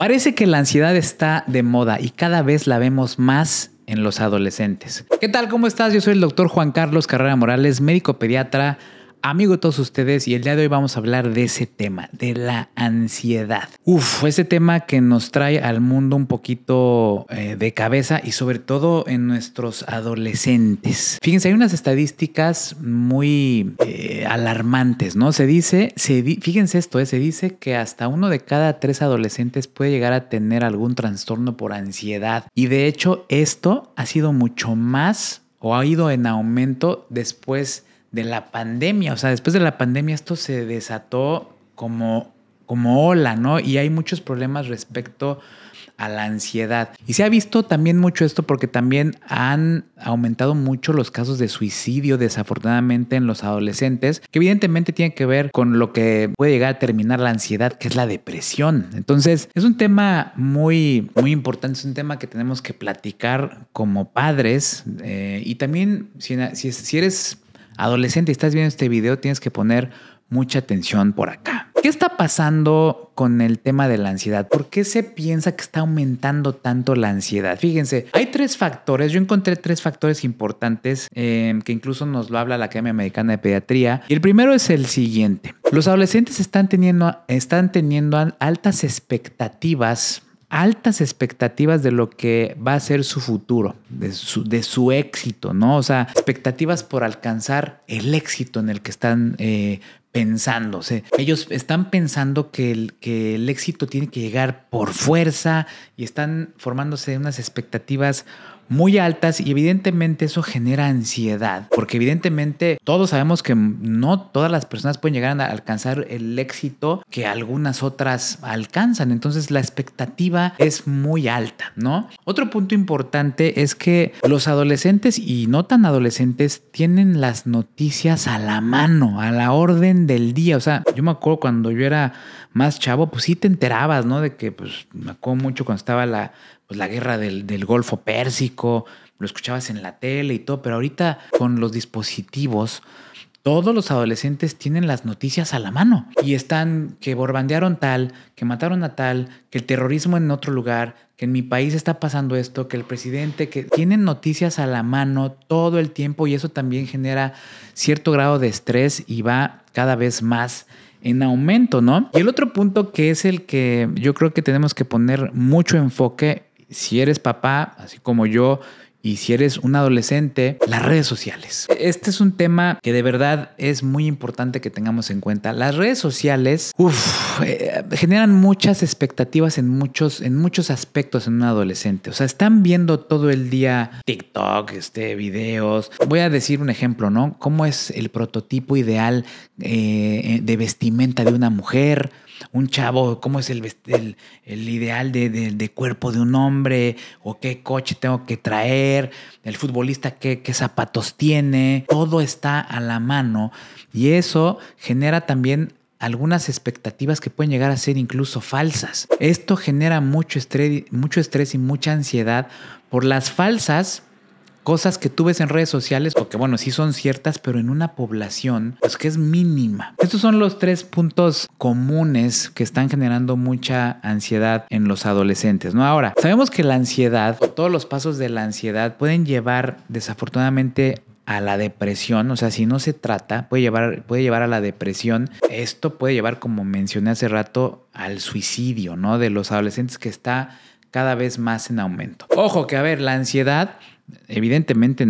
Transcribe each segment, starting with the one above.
Parece que la ansiedad está de moda y cada vez la vemos más en los adolescentes. ¿Qué tal? ¿Cómo estás? Yo soy el doctor Juan Carlos Carrera Morales, médico pediatra amigo de todos ustedes y el día de hoy vamos a hablar de ese tema, de la ansiedad. Uf, ese tema que nos trae al mundo un poquito eh, de cabeza y sobre todo en nuestros adolescentes. Fíjense, hay unas estadísticas muy eh, alarmantes, ¿no? Se dice, fíjense esto, eh, se dice que hasta uno de cada tres adolescentes puede llegar a tener algún trastorno por ansiedad y de hecho esto ha sido mucho más o ha ido en aumento después de la pandemia. O sea, después de la pandemia esto se desató como, como ola, ¿no? Y hay muchos problemas respecto a la ansiedad. Y se ha visto también mucho esto porque también han aumentado mucho los casos de suicidio desafortunadamente en los adolescentes, que evidentemente tiene que ver con lo que puede llegar a terminar la ansiedad, que es la depresión. Entonces, es un tema muy, muy importante, es un tema que tenemos que platicar como padres eh, y también si, si eres adolescente estás viendo este video, tienes que poner mucha atención por acá. ¿Qué está pasando con el tema de la ansiedad? ¿Por qué se piensa que está aumentando tanto la ansiedad? Fíjense, hay tres factores. Yo encontré tres factores importantes em, que incluso nos lo habla la Academia Americana de Pediatría. Y el primero es el siguiente. Los adolescentes están teniendo, están teniendo altas expectativas altas expectativas de lo que va a ser su futuro, de su, de su éxito, ¿no? O sea, expectativas por alcanzar el éxito en el que están pensando, eh, pensándose. Ellos están pensando que el, que el éxito tiene que llegar por fuerza y están formándose unas expectativas muy altas y evidentemente eso genera ansiedad, porque evidentemente todos sabemos que no todas las personas pueden llegar a alcanzar el éxito que algunas otras alcanzan, entonces la expectativa es muy alta, ¿no? Otro punto importante es que los adolescentes y no tan adolescentes tienen las noticias a la mano, a la orden del día, o sea, yo me acuerdo cuando yo era más chavo, pues sí te enterabas, ¿no? De que, pues, me acuerdo mucho cuando estaba la, pues, la guerra del, del Golfo Pérsico, lo escuchabas en la tele y todo, pero ahorita con los dispositivos, todos los adolescentes tienen las noticias a la mano y están que borbandearon tal, que mataron a tal, que el terrorismo en otro lugar, que en mi país está pasando esto, que el presidente, que tienen noticias a la mano todo el tiempo y eso también genera cierto grado de estrés y va cada vez más en aumento, ¿no? Y el otro punto que es el que yo creo que tenemos que poner mucho enfoque, si eres papá, así como yo, y si eres un adolescente, las redes sociales. Este es un tema que de verdad es muy importante que tengamos en cuenta. Las redes sociales eh, generan muchas expectativas en muchos, en muchos aspectos en un adolescente. O sea, están viendo todo el día TikTok, este, videos. Voy a decir un ejemplo, ¿no? ¿Cómo es el prototipo ideal eh, de vestimenta de una mujer? un chavo, cómo es el, ideal de, cuerpo de un hombre, o qué coche tengo que traer, el futbolista qué, zapatos tiene, todo está a la mano y eso genera también algunas expectativas que pueden llegar a ser incluso falsas. Esto genera mucho estrés, mucho estrés y mucha ansiedad por las falsas cosas que tú ves en redes sociales, porque bueno, sí son ciertas, pero en una población pues, que es mínima. Estos son los tres puntos comunes que están generando mucha ansiedad en los adolescentes, ¿no? Ahora, sabemos que la ansiedad, todos los pasos de la ansiedad pueden llevar desafortunadamente a la depresión, o sea, si no se trata, puede llevar, puede llevar a la depresión. Esto puede llevar, como mencioné hace rato, al suicidio, ¿no? De los adolescentes que está cada vez más en aumento. Ojo que, a ver, la ansiedad evidentemente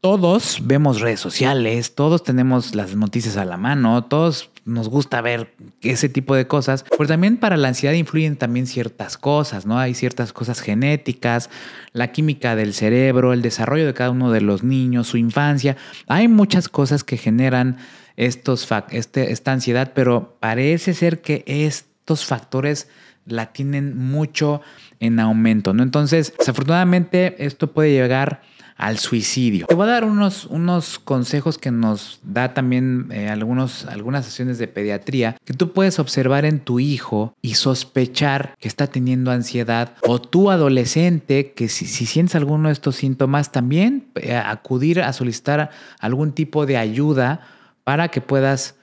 todos vemos redes sociales, todos tenemos las noticias a la mano, todos nos gusta ver ese tipo de cosas, pero también para la ansiedad influyen también ciertas cosas, ¿no? Hay ciertas cosas genéticas, la química del cerebro, el desarrollo de cada uno de los niños, su infancia, hay muchas cosas que generan estos, este, esta ansiedad, pero parece ser que estos factores la tienen mucho en aumento, ¿no? Entonces, desafortunadamente, esto puede llegar al suicidio. Te voy a dar unos, unos consejos que nos da también eh, algunos, algunas sesiones de pediatría que tú puedes observar en tu hijo y sospechar que está teniendo ansiedad o tu adolescente que si, sientes alguno de estos síntomas también eh, acudir a solicitar algún tipo de ayuda para que puedas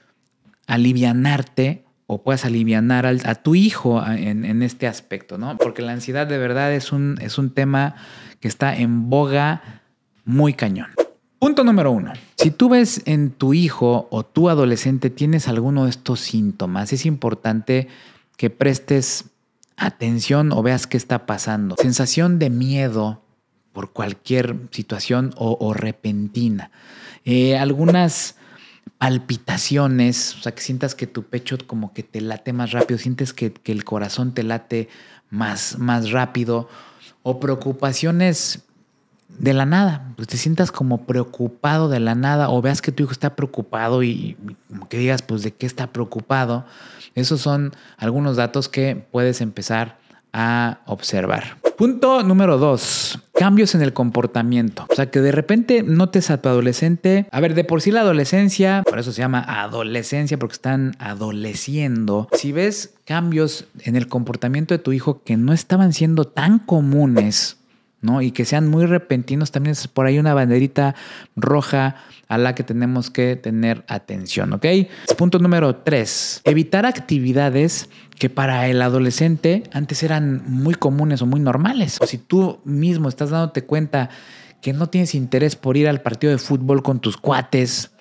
alivianarte o puedas aliviar a tu hijo en, este aspecto, ¿no? Porque la ansiedad de verdad es un, es un tema que está en boga muy cañón. Punto número uno. Si tú ves en tu hijo o tu adolescente tienes alguno de estos síntomas, es importante que prestes atención o veas qué está pasando. Sensación de miedo por cualquier situación o, repentina. Eh, algunas palpitaciones, o sea, que sientas que tu pecho como que te late más rápido, sientes que, el corazón te late más, más rápido, o preocupaciones de la nada, pues te sientas como preocupado de la nada o veas que tu hijo está preocupado y, y que digas, pues de qué está preocupado. Esos son algunos datos que puedes empezar a observar. Punto número dos, cambios en el comportamiento. O sea, que de repente notes a tu adolescente. A ver, de por sí la adolescencia, por eso se llama adolescencia, porque están adoleciendo. Si ves cambios en el comportamiento de tu hijo que no estaban siendo tan comunes ¿no? Y que sean muy repentinos también es por ahí una banderita roja a la que tenemos que tener atención, ¿ok? Punto número tres, evitar actividades que para el adolescente antes eran muy comunes o muy normales. si tú mismo estás dándote cuenta que no tienes interés por ir al partido de fútbol con tus cuates,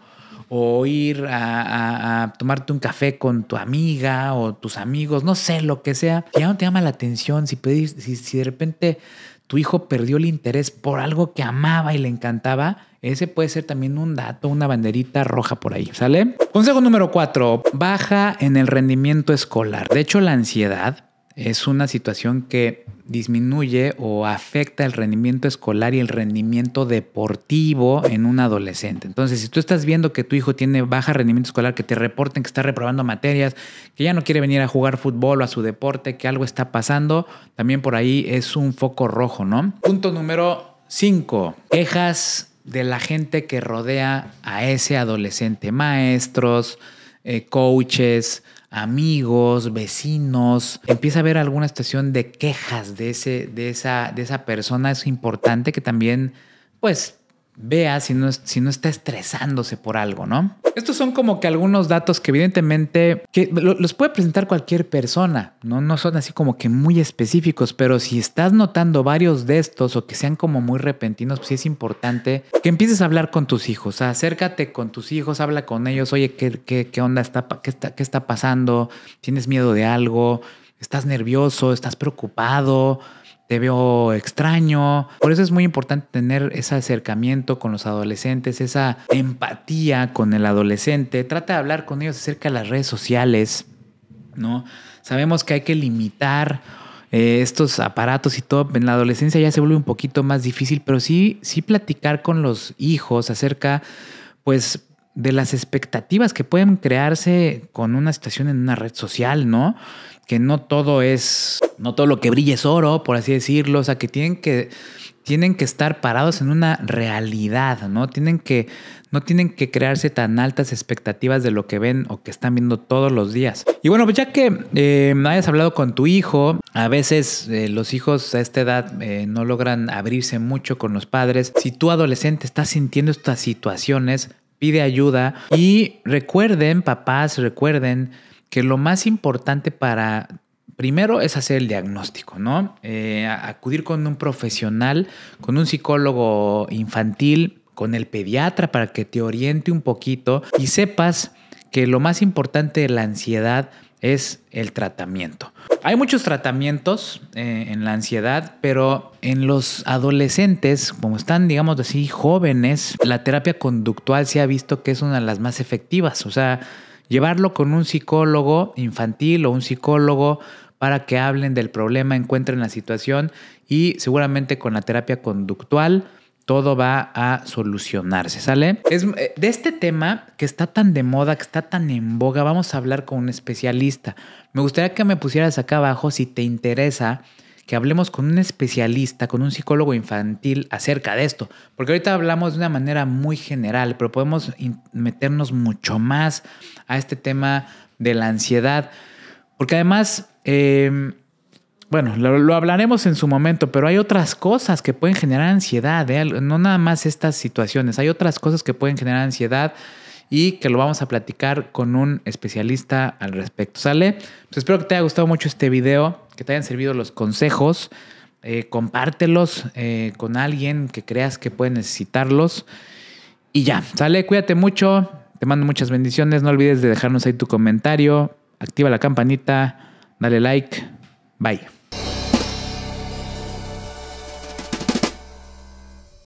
o ir a, tomarte un café con tu amiga o tus amigos, no sé, lo que sea, ya no te llama la atención si, si de repente tu hijo perdió el interés por algo que amaba y le encantaba, ese puede ser también un dato, una banderita roja por ahí, ¿sale? Consejo número cuatro, baja en el rendimiento escolar. De hecho, la ansiedad es una situación que disminuye o afecta el rendimiento escolar y el rendimiento deportivo en un adolescente. Entonces, si tú estás viendo que tu hijo tiene baja rendimiento escolar, que te reporten que está reprobando materias, que ya no quiere venir a jugar fútbol o a su deporte, que algo está pasando, también por ahí es un foco rojo, ¿no? Punto número 5. Quejas de la gente que rodea a ese adolescente, maestros, eh, coaches, amigos, vecinos. Empieza a haber alguna estación de quejas de, ese, de, esa, de esa persona. Es importante que también, pues, vea si no, si no está estresándose por algo, ¿no? Estos son como que algunos datos que evidentemente que los puede presentar cualquier persona, ¿no? No son así como que muy específicos, pero si estás notando varios de estos o que sean como muy repentinos, pues sí es importante que empieces a hablar con tus hijos, acércate con tus hijos, habla con ellos, oye, ¿qué, onda está qué, está, qué está pasando? ¿Tienes miedo de algo? ¿Estás nervioso? ¿Estás preocupado? te veo extraño. Por eso es muy importante tener ese acercamiento con los adolescentes, esa empatía con el adolescente. Trata de hablar con ellos acerca de las redes sociales, ¿no? Sabemos que hay que limitar eh, estos aparatos y todo. En la adolescencia ya se vuelve un poquito más difícil, pero sí, sí platicar con los hijos acerca, pues, de las expectativas que pueden crearse con una situación en una red social, ¿no? Que no todo es, no todo lo que brilla es oro, por así decirlo, o sea, que tienen que, tienen que estar parados en una realidad, ¿no? Tienen que, no tienen que crearse tan altas expectativas de lo que ven o que están viendo todos los días. Y bueno, pues ya que eh, hayas hablado con tu hijo, a veces eh, los hijos a esta edad eh, no logran abrirse mucho con los padres. Si tú adolescente estás sintiendo estas situaciones, pide ayuda y recuerden, papás, recuerden que lo más importante para primero es hacer el diagnóstico, ¿no? Eh, acudir con un profesional, con un psicólogo infantil, con el pediatra para que te oriente un poquito y sepas que lo más importante de la ansiedad es el tratamiento. Hay muchos tratamientos eh, en la ansiedad, pero en los adolescentes, como están, digamos así, jóvenes, la terapia conductual se ha visto que es una de las más efectivas. O sea, llevarlo con un psicólogo infantil o un psicólogo para que hablen del problema, encuentren la situación y seguramente con la terapia conductual todo va a solucionarse, ¿sale? Es, eh, de este tema que está tan de moda, que está tan en boga, vamos a hablar con un especialista. Me gustaría que me pusieras acá abajo si te interesa que hablemos con un especialista, con un psicólogo infantil acerca de esto. Porque ahorita hablamos de una manera muy general, pero podemos meternos mucho más a este tema de la ansiedad. Porque además, em, bueno, lo, hablaremos en su momento, pero hay otras cosas que pueden generar ansiedad, ¿eh? no nada más estas situaciones, hay otras cosas que pueden generar ansiedad y que lo vamos a platicar con un especialista al respecto. ¿Sale? Pues espero que te haya gustado mucho este video, que te hayan servido los consejos. Eh, compártelos eh, con alguien que creas que puede necesitarlos. Y ya, sale, cuídate mucho, te mando muchas bendiciones, no olvides de dejarnos ahí tu comentario, activa la campanita, dale like. Bye.